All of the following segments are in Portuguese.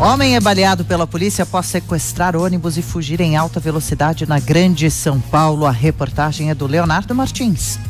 Homem é baleado pela polícia após sequestrar ônibus e fugir em alta velocidade na Grande São Paulo. A reportagem é do Leonardo Martins.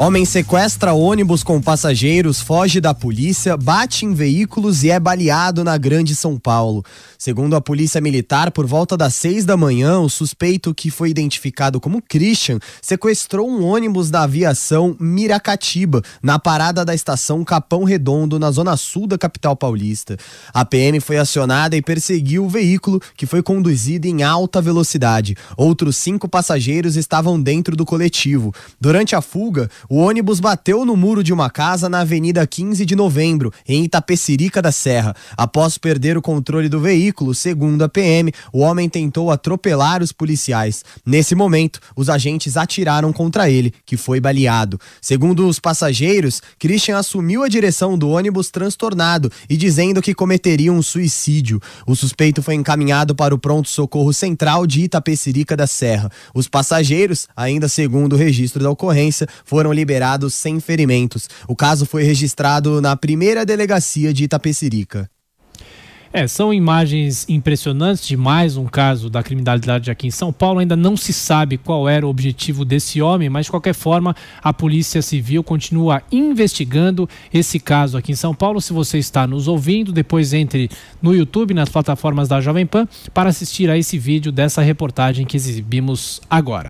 Homem sequestra ônibus com passageiros, foge da polícia, bate em veículos e é baleado na Grande São Paulo. Segundo a Polícia Militar, por volta das seis da manhã, o suspeito, que foi identificado como Christian, sequestrou um ônibus da aviação Miracatiba, na parada da estação Capão Redondo, na zona sul da capital paulista. A PM foi acionada e perseguiu o veículo, que foi conduzido em alta velocidade. Outros cinco passageiros estavam dentro do coletivo. Durante a fuga, o ônibus bateu no muro de uma casa na Avenida 15 de Novembro, em Itapecerica da Serra. Após perder o controle do veículo, segundo a PM, o homem tentou atropelar os policiais. Nesse momento, os agentes atiraram contra ele, que foi baleado. Segundo os passageiros, Christian assumiu a direção do ônibus transtornado e dizendo que cometeria um suicídio. O suspeito foi encaminhado para o pronto-socorro central de Itapecerica da Serra. Os passageiros, ainda segundo o registro da ocorrência, foram liberados sem ferimentos. O caso foi registrado na primeira delegacia de Itapecerica. É, são imagens impressionantes de mais um caso da criminalidade aqui em São Paulo. Ainda não se sabe qual era o objetivo desse homem, mas de qualquer forma, a Polícia Civil continua investigando esse caso aqui em São Paulo. Se você está nos ouvindo, depois entre no YouTube, nas plataformas da Jovem Pan, para assistir a esse vídeo dessa reportagem que exibimos agora.